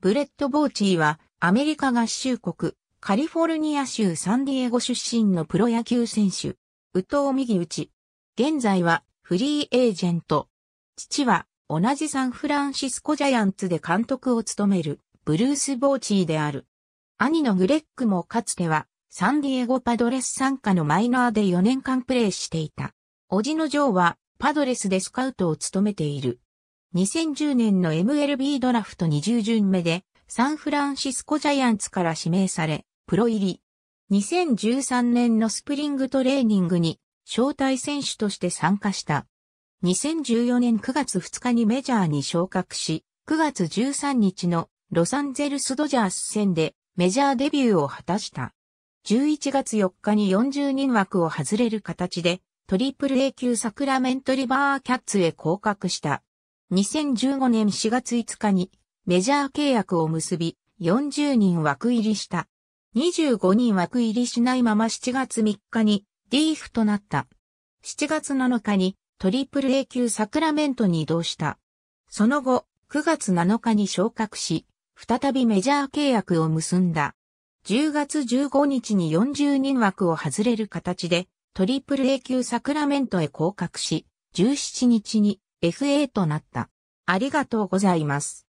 ブレット・ボーチーは、アメリカ合衆国、カリフォルニア州サンディエゴ出身のプロ野球選手、右藤右内。現在は、フリーエージェント。父は、同じサンフランシスコジャイアンツで監督を務める、ブルース・ボーチーである。兄のグレッグもかつては、サンディエゴパドレス参加のマイナーで4年間プレーしていた。叔父のジョーは、パドレスでスカウトを務めている。2010年の MLB ドラフト20巡目で、サンフランシスコジャイアンツから指名され、プロ入り。2013年のスプリングトレーニングに、招待選手として参加した。2014年9月2日にメジャーに昇格し、9月13日のロサンゼルスドジャース戦でメジャーデビューを果たした。11月4日に40人枠を外れる形で、トリプル A 級サクラメントリバーキャッツへ降格した。2015年4月5日にメジャー契約を結び、40人枠入りした。25人枠入りしないまま7月3日にリーフとなった。7月7日にトリプル A 級サクラメントに移動した。その後、9月7日に昇格し、再びメジャー契約を結んだ。10月15日に40人枠を外れる形で、トリプル A 級サクラメントへ降格し、17日に FA となった。ありがとうございます。